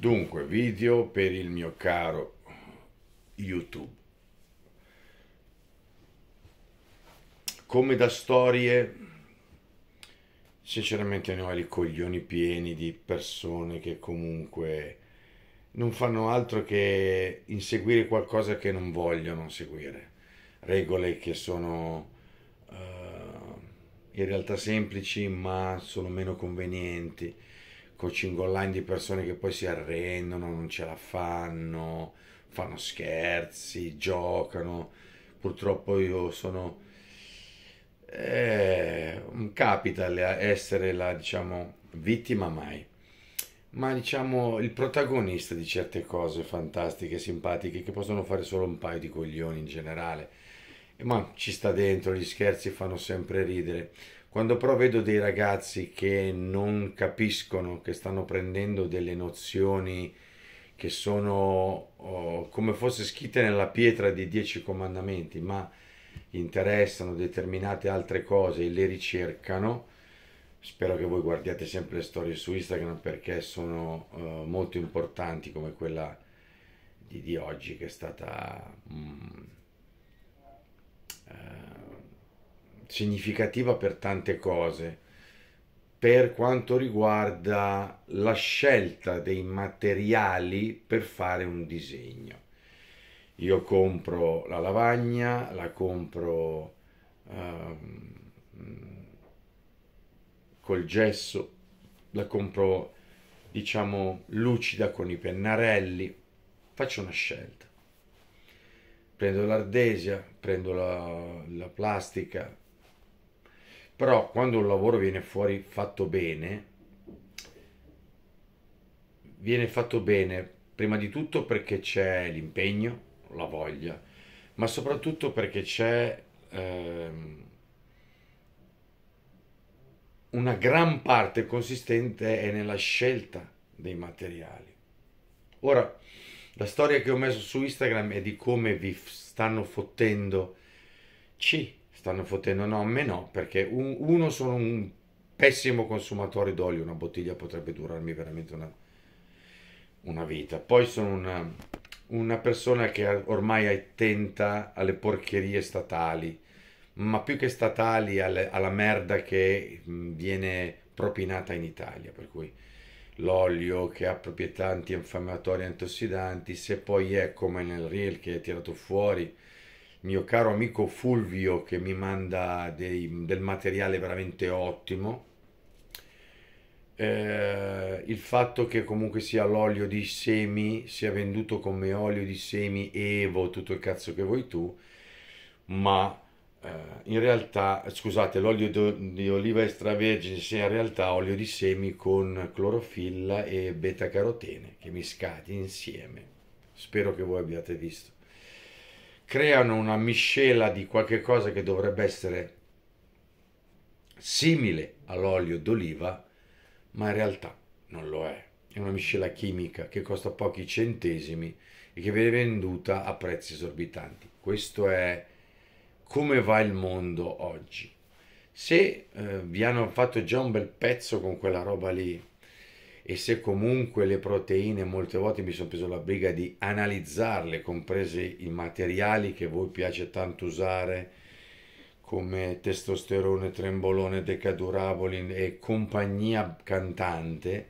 Dunque, video per il mio caro YouTube. Come da storie, sinceramente ne ho i coglioni pieni di persone che comunque non fanno altro che inseguire qualcosa che non vogliono seguire. Regole che sono uh, in realtà semplici ma sono meno convenienti coaching online di persone che poi si arrendono, non ce la fanno, fanno scherzi, giocano. Purtroppo io sono... Eh, capita essere la, diciamo, vittima mai. Ma diciamo il protagonista di certe cose fantastiche, simpatiche, che possono fare solo un paio di coglioni in generale. Ma ci sta dentro, gli scherzi fanno sempre ridere. Quando però vedo dei ragazzi che non capiscono, che stanno prendendo delle nozioni che sono oh, come fosse scritte nella pietra dei dieci comandamenti, ma interessano determinate altre cose e le ricercano, spero che voi guardiate sempre le storie su Instagram perché sono uh, molto importanti come quella di, di, oggi che è stata... Mm, uh, significativa per tante cose. Per quanto riguarda la scelta dei materiali per fare un disegno, io compro la lavagna, la compro ehm, col gesso, la compro diciamo lucida con i pennarelli, faccio una scelta prendo l'ardesia, prendo la, la, plastica, però quando un lavoro viene fuori fatto bene, viene fatto bene prima di tutto perché c'è l'impegno, la voglia, ma soprattutto perché c'è ehm, una gran parte consistente è nella scelta dei materiali. Ora, la storia che ho messo su Instagram è di come vi stanno fottendo. Ci stanno fottendo no a me no perché un, uno sono un pessimo consumatore d'olio una bottiglia potrebbe durarmi veramente una, una vita poi sono una, una persona che ormai è attenta alle porcherie statali ma più che statali alle, alla merda che viene propinata in Italia per cui l'olio che ha proprietà antinfiammatorie e antiossidanti se poi è come nel reel che è tirato fuori mio caro amico Fulvio che mi manda dei, del materiale veramente ottimo. Eh, il fatto che comunque sia l'olio di semi sia venduto come olio di semi evo tutto il cazzo che vuoi tu ma eh, in realtà scusate l'olio di oliva extravergine sia in realtà olio di semi con clorofilla e beta carotene che mi miscati insieme spero che voi abbiate visto creano una miscela di qualche cosa che dovrebbe essere simile all'olio d'oliva, ma in realtà non lo è. È una miscela chimica che costa pochi centesimi e che viene venduta a prezzi esorbitanti. Questo è come va il mondo oggi. Se eh, vi hanno fatto già un bel pezzo con quella roba lì, e se comunque le proteine molte volte mi sono preso la briga di analizzarle, compresi i materiali che voi piace tanto usare come testosterone, trembolone, decadurabolin e compagnia cantante,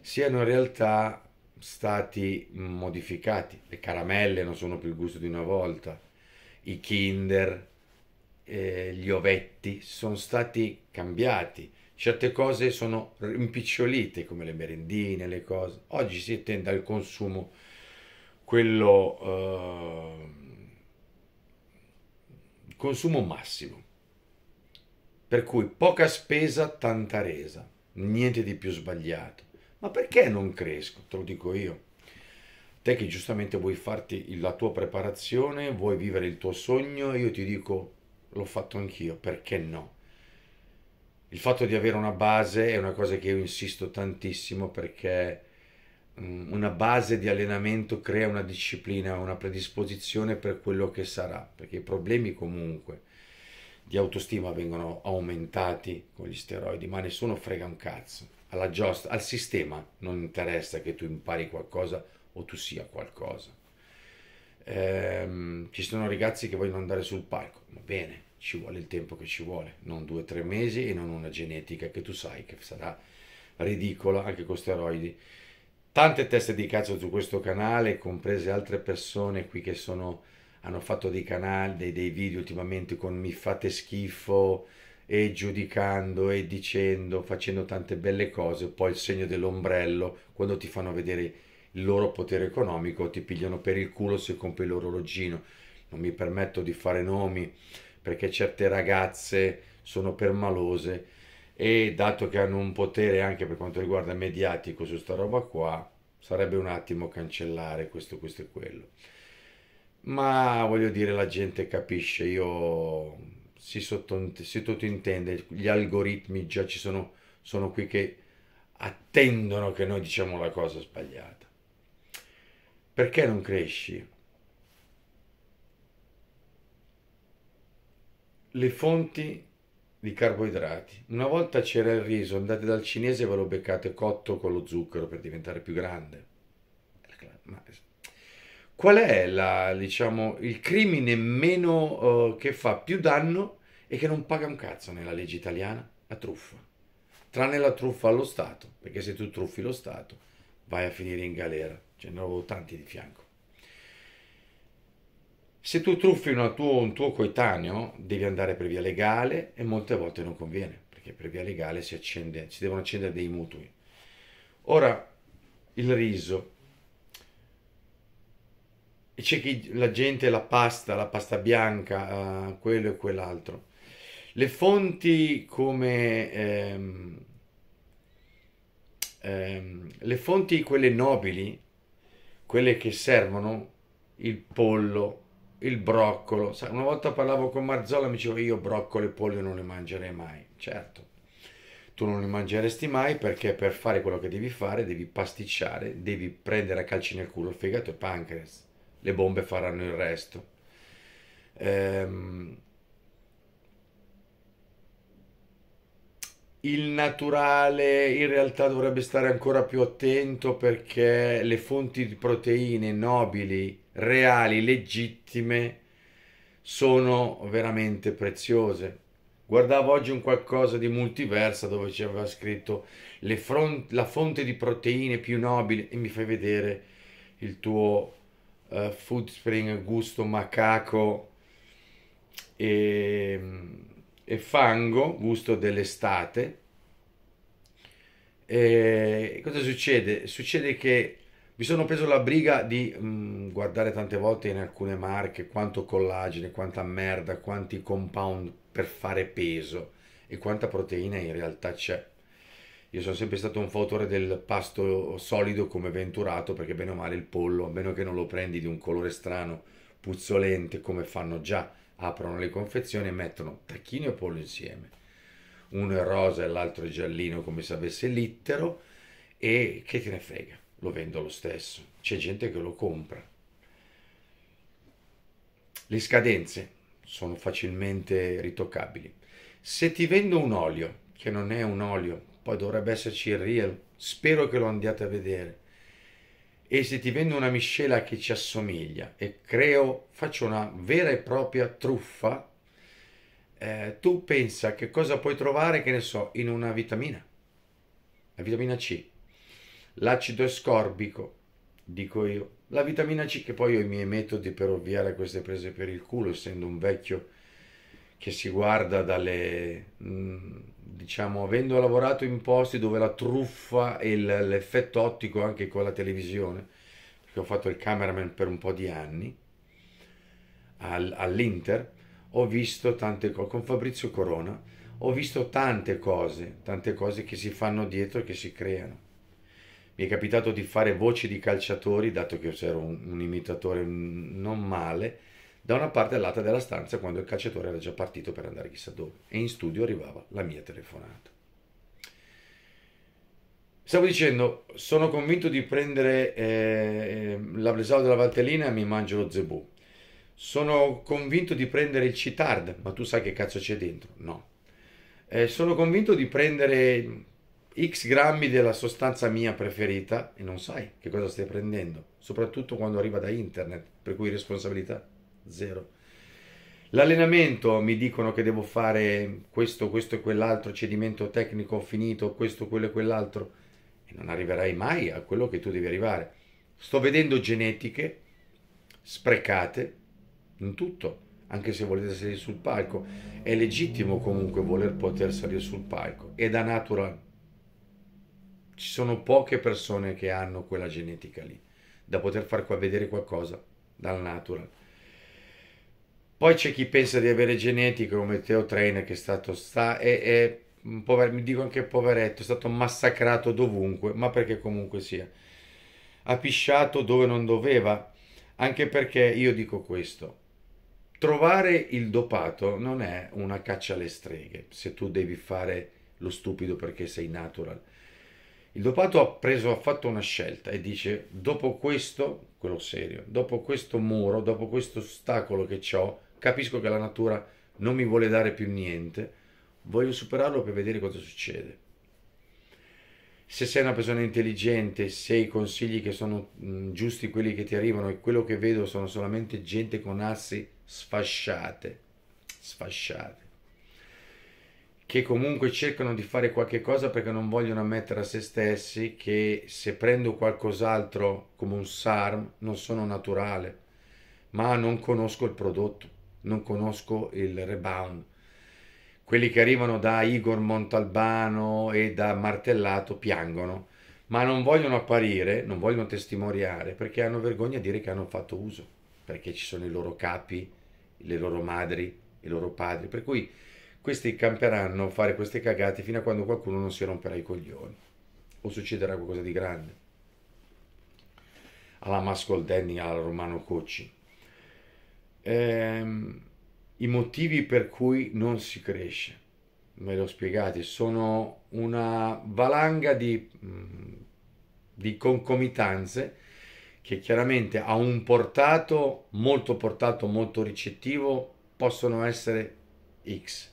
siano in realtà stati modificati. Le caramelle non sono più il gusto di una volta, i kinder, eh, gli ovetti sono stati cambiati certe cose sono rimpicciolite come le merendine, le cose. Oggi si tende al consumo quello eh, consumo massimo. Per cui poca spesa, tanta resa, niente di più sbagliato. Ma perché non cresco? Te lo dico io. Te che giustamente vuoi farti la tua preparazione, vuoi vivere il tuo sogno, io ti dico l'ho fatto anch'io, perché no? il fatto di avere una base è una cosa che io insisto tantissimo perché mm, una base di allenamento crea una disciplina, una predisposizione per quello che sarà, perché i problemi comunque di autostima vengono aumentati con gli steroidi, ma nessuno frega un cazzo. Alla giostra, al sistema non interessa che tu impari qualcosa o tu sia qualcosa ehm, ci sono ragazzi che vogliono andare sul palco, va bene, ci vuole il tempo che ci vuole, non due o tre mesi e non una genetica che tu sai che sarà ridicola anche con steroidi. Tante teste di cazzo su questo canale, comprese altre persone qui che sono, hanno fatto dei canali, dei, dei video ultimamente con mi fate schifo e giudicando e dicendo, facendo tante belle cose, poi il segno dell'ombrello quando ti fanno vedere loro potere economico, ti pigliano per il culo se compri l'orologino. Non mi permetto di fare nomi perché certe ragazze sono permalose e dato che hanno un potere anche per quanto riguarda mediatico su sta roba qua, sarebbe un attimo cancellare questo, questo e quello. Ma voglio dire, la gente capisce, io si, sottont- si sottintende, gli algoritmi già ci sono, sono qui che attendono che noi diciamo la cosa sbagliata. Perché non cresci? Le fonti di carboidrati. Una volta c'era il riso, andate dal cinese e ve lo beccate cotto con lo zucchero per diventare più grande. qual è la, diciamo, il crimine meno uh, che fa più danno e che non paga un cazzo nella legge italiana? La truffa. Tranne la truffa allo Stato, perché se tu truffi lo Stato vai a finire in galera. Ce cioè, ne avevo tanti di fianco. Se tu truffi un tuo, un tuo coetaneo, devi andare per via legale e molte volte non conviene, perché per via legale si, accende, si devono accendere dei mutui. Ora, il riso. E c'è chi la gente la pasta, la pasta bianca, eh, quello e quell'altro. Le fonti come ehm, ehm, le fonti, quelle nobili, quelle che servono, il pollo, il broccolo. Una volta parlavo con Marzola, mi diceva io broccolo e pollo non le mangerei mai. Certo, tu non le mangeresti mai perché per fare quello che devi fare devi pasticciare, devi prendere a calci nel culo il fegato e pancreas. Le bombe faranno il resto. Ehm, Il naturale in realtà dovrebbe stare ancora più attento perché le fonti di proteine nobili, reali, legittime sono veramente preziose. Guardavo oggi un qualcosa di multiversa dove c'era scritto la fonte di proteine più nobile e mi fai vedere il tuo uh, eh, Foodspring gusto macaco e mm, e fango, gusto dell'estate. E cosa succede? Succede che mi sono preso la briga di mh, mm, guardare tante volte in alcune marche quanto collagene, quanta merda, quanti compound per fare peso e quanta proteina in realtà c'è. Io sono sempre stato un fautore del pasto solido come venturato perché bene o male il pollo, a meno che non lo prendi di un colore strano, puzzolente come fanno già aprono le confezioni e mettono tacchino e pollo insieme. Uno è rosa e l'altro è giallino come se avesse l'ittero e che te ne frega, lo vendo lo stesso. C'è gente che lo compra. Le scadenze sono facilmente ritoccabili. Se ti vendo un olio, che non è un olio, poi dovrebbe esserci il real, spero che lo andiate a vedere e se ti vendo una miscela che ci assomiglia e creo, faccio una vera e propria truffa, eh, tu pensa che cosa puoi trovare, che ne so, in una vitamina, la vitamina C, l'acido escorbico, dico io, la vitamina C che poi ho i miei metodi per ovviare a queste prese per il culo, essendo un vecchio che si guarda dalle... Mm, diciamo, avendo lavorato in posti dove la truffa e l'effetto ottico anche con la televisione, perché ho fatto il cameraman per un po' di anni all'Inter, ho visto tante cose, con Fabrizio Corona, ho visto tante cose, tante cose che si fanno dietro e che si creano. Mi è capitato di fare voci di calciatori, dato che c'era un, un imitatore non male, da una parte all'altra della stanza quando il calciatore era già partito per andare chissà dove e in studio arrivava la mia telefonata. Stavo dicendo, sono convinto di prendere eh, la Blesau della Valtellina e mi mangio lo zebù. Sono convinto di prendere il Citard, ma tu sai che cazzo c'è dentro? No. Eh, sono convinto di prendere X grammi della sostanza mia preferita e non sai che cosa stai prendendo, soprattutto quando arriva da internet, per cui responsabilità zero. L'allenamento mi dicono che devo fare questo, questo e quell'altro, cedimento tecnico, finito, questo, quello e quell'altro, e non arriverai mai a quello che tu devi arrivare. Sto vedendo genetiche sprecate in tutto, anche se volete salire sul palco. È legittimo comunque voler poter salire sul palco, è da natural. Ci sono poche persone che hanno quella genetica lì, da poter far vedere qualcosa dal natural poi c'è chi pensa di avere genetica come Teo Trainer che è stato sta è, è pover, mi dico anche poveretto, è stato massacrato dovunque, ma perché comunque sia. Ha pisciato dove non doveva, anche perché io dico questo. Trovare il dopato non è una caccia alle streghe, se tu devi fare lo stupido perché sei natural. Il dopato ha preso, ha fatto una scelta e dice: Dopo questo, quello serio, dopo questo muro, dopo questo ostacolo che ho, capisco che la natura non mi vuole dare più niente, voglio superarlo per vedere cosa succede. Se sei una persona intelligente, se i consigli che sono mm, giusti quelli che ti arrivano e quello che vedo sono solamente gente con assi sfasciate, sfasciate, che comunque cercano di fare qualche cosa perché non vogliono ammettere a se stessi che se prendo qualcos'altro come un SARM non sono naturale, ma non conosco il prodotto non conosco il rebound. Quelli che arrivano da Igor Montalbano e da Martellato piangono, ma non vogliono apparire, non vogliono testimoniare perché hanno vergogna a dire che hanno fatto uso, perché ci sono i loro capi, le loro madri, i loro padri, per cui questi camperanno a fare queste cagate fino a quando qualcuno non si romperà i coglioni o succederà qualcosa di grande alla Mascol Denny, alla Romano Cocci ehm, i motivi per cui non si cresce. Me l'ho spiegati, sono una valanga di, mm, di concomitanze che chiaramente a un portato molto portato, molto ricettivo, possono essere X.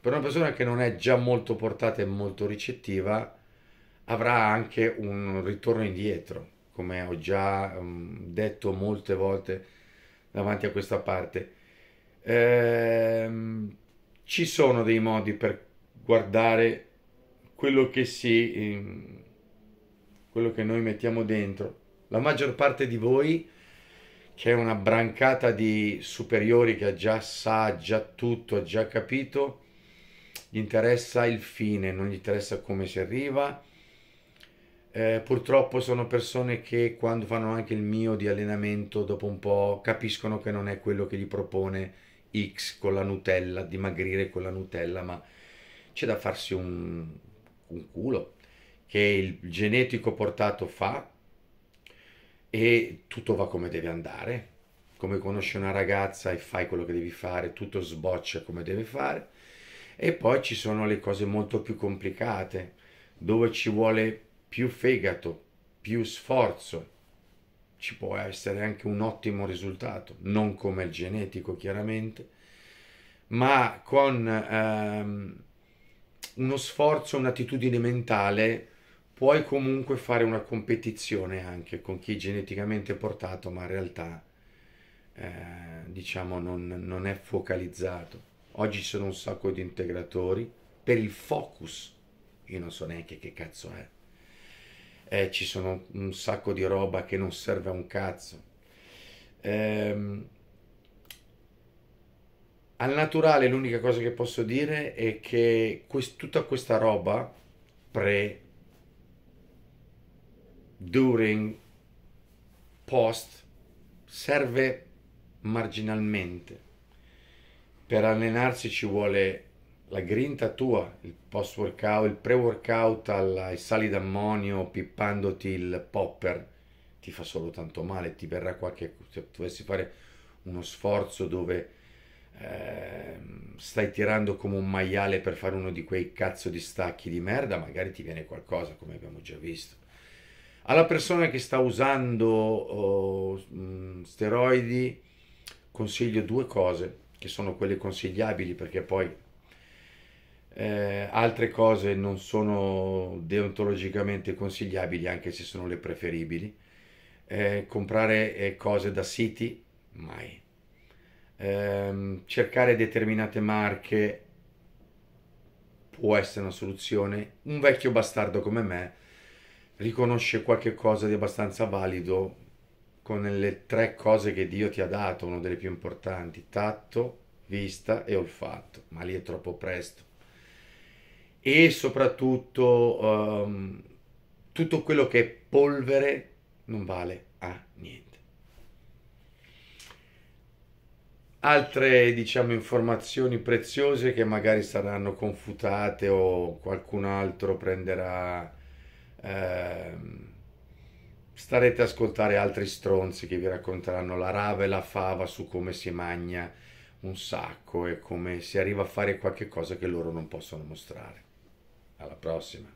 Per una persona che non è già molto portata e molto ricettiva, avrà anche un ritorno indietro, come ho già mm, detto molte volte davanti a questa parte. Ehm, ci sono dei modi per guardare quello che si quello che noi mettiamo dentro. La maggior parte di voi che è una brancata di superiori che già sa già tutto, ha già capito, gli interessa il fine, non gli interessa come si arriva, eh, purtroppo sono persone che quando fanno anche il mio di allenamento dopo un po' capiscono che non è quello che gli propone X con la Nutella, dimagrire con la Nutella, ma c'è da farsi un, un culo che il genetico portato fa e tutto va come deve andare, come conosci una ragazza e fai quello che devi fare, tutto sboccia come deve fare e poi ci sono le cose molto più complicate dove ci vuole più fegato, più sforzo, ci può essere anche un ottimo risultato, non come il genetico chiaramente, ma con ehm, uno sforzo, un'attitudine mentale, puoi comunque fare una competizione anche con chi è geneticamente portato, ma in realtà eh, diciamo non, non è focalizzato. Oggi ci sono un sacco di integratori per il focus. Io non so neanche che cazzo è eh, ci sono un sacco di roba che non serve a un cazzo. Ehm, al naturale l'unica cosa che posso dire è che quest- tutta questa roba pre, during, post serve marginalmente. Per allenarsi ci vuole la grinta tua, il post workout, il pre workout ai sali d'ammonio pippandoti il popper ti fa solo tanto male, ti verrà qualche se dovessi fare uno sforzo dove eh, stai tirando come un maiale per fare uno di quei cazzo di stacchi di merda, magari ti viene qualcosa come abbiamo già visto. Alla persona che sta usando oh, mm, steroidi consiglio due cose che sono quelle consigliabili perché poi eh, altre cose non sono deontologicamente consigliabili anche se sono le preferibili. Eh, comprare eh, cose da siti, mai. Eh, cercare determinate marche può essere una soluzione. Un vecchio bastardo come me riconosce qualche cosa di abbastanza valido con le tre cose che Dio ti ha dato, una delle più importanti, tatto, vista e olfatto, ma lì è troppo presto e soprattutto um, tutto quello che è polvere non vale a niente. Altre, diciamo, informazioni preziose che magari saranno confutate o qualcun altro prenderà... Ehm, starete ad ascoltare altri stronzi che vi racconteranno la rava e la fava su come si magna un sacco e come si arriva a fare qualche cosa che loro non possono mostrare. Alla prossima.